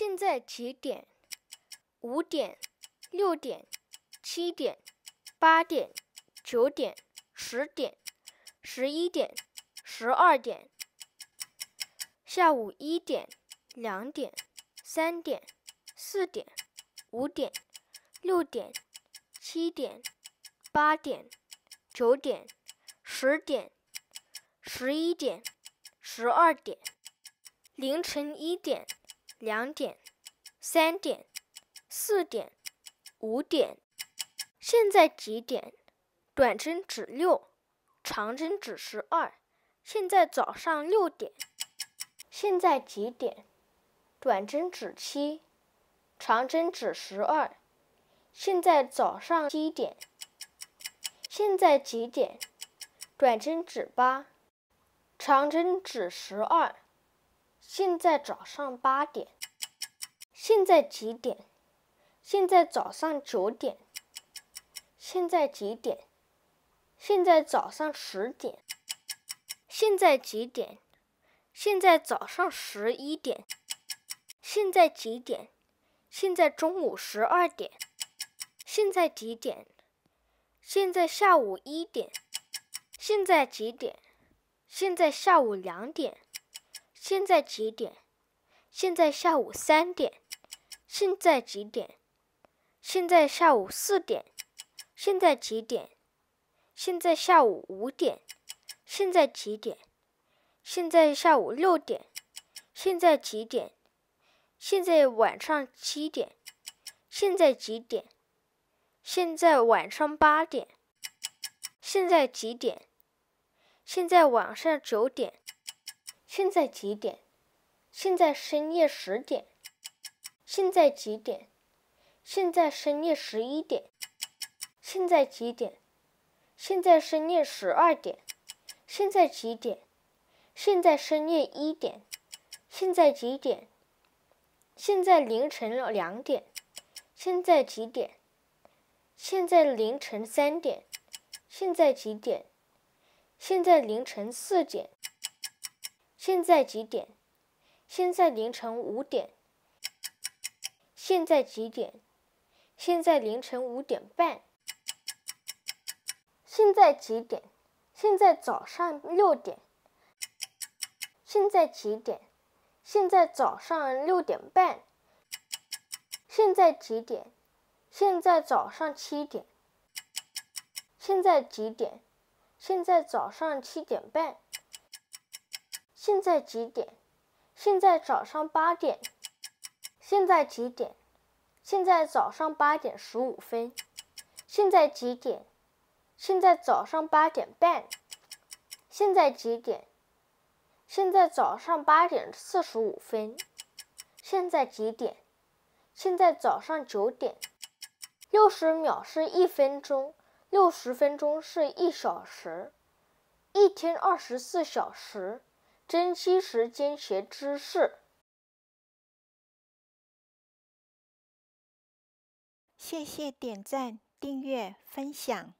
现在几点？五点、六点、七点、八点、九点、十点、十一点、十二点，下午一点、两点、三点、四点、五点、六点、七点、八点、九点、十点、十一点、十二点，凌晨一点。两点，三点，四点，五点。现在几点？短针指六，长针指十二。现在早上六点。现在几点？短针指七，长针指十二。现在早上七点。现在几点？短针指八，长针指十二。现在早上八点。现在几点？现在早上九点。现在几点？现在早上十点。现在几点？现在早上十一点。现在几点？现在中午十二点。现在几点？现在下午一点。现在几点？现在下午两点。现在几点？现在下午三点。现在几点？现在下午四点。现在几点？现在下午五点。现在几点？现在下午六点。现在几点？现在晚上七点。现在几点？现在晚上八点。现在几点？现在晚上九点。现在几点？现在深夜十点。现在几点？现在深夜十一点。现在几点？现在深夜十二点。现在几点？现在深夜一点。现在几点？现在凌晨两点。现在几点？现在凌晨三点。现在几点？现在凌晨四点。现在几点？现在凌晨五点。现在几点？现在凌晨五点半。现在几点？现在早上六点。现在几点？现在早上六点半。现在几点？现在早上七点。现在几点？现在早上七点半。现在几点？现在早上八点。现在几点？现在早上八点十五分。现在几点？现在早上八点半。现在几点？现在早上八点四十五分。现在几点？现在早上九点。六十秒是一分钟，六十分钟是一小时，一天二十四小时。珍惜时间学知识，谢谢点赞、订阅、分享。